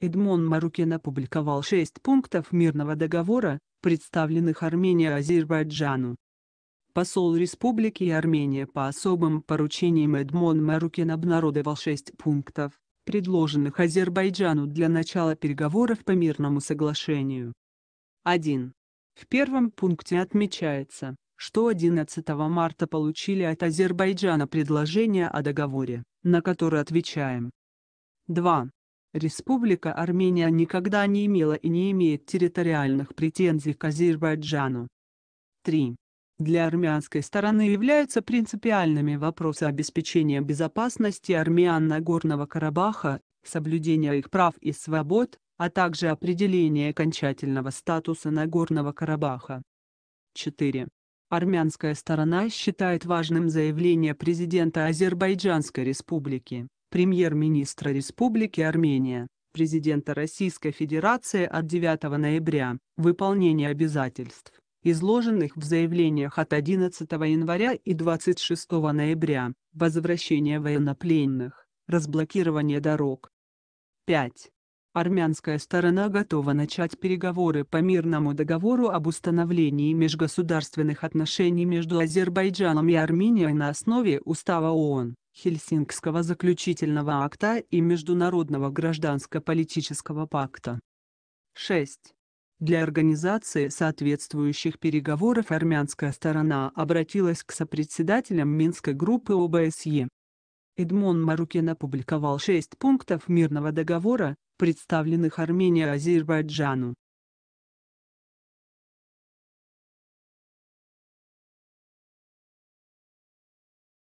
Эдмон Марукин опубликовал шесть пунктов мирного договора, представленных Арменией Азербайджану. Посол Республики Армения по особым поручениям Эдмон Марукин обнародовал шесть пунктов, предложенных Азербайджану для начала переговоров по мирному соглашению. 1. В первом пункте отмечается, что 11 марта получили от Азербайджана предложение о договоре, на который отвечаем. 2. Республика Армения никогда не имела и не имеет территориальных претензий к Азербайджану. 3. Для армянской стороны являются принципиальными вопросы обеспечения безопасности армян Нагорного Карабаха, соблюдения их прав и свобод, а также определение окончательного статуса Нагорного Карабаха. 4. Армянская сторона считает важным заявление президента Азербайджанской республики премьер-министра Республики Армения, президента Российской Федерации от 9 ноября, выполнение обязательств, изложенных в заявлениях от 11 января и 26 ноября, возвращение военнопленных, разблокирование дорог. 5. Армянская сторона готова начать переговоры по мирному договору об установлении межгосударственных отношений между Азербайджаном и Арменией на основе Устава ООН, Хельсинкского заключительного акта и Международного гражданско-политического пакта. 6. Для организации соответствующих переговоров армянская сторона обратилась к сопредседателям Минской группы ОБСЕ. Эдмон Марукин опубликовал шесть пунктов мирного договора, представленных Армении и Азербайджану.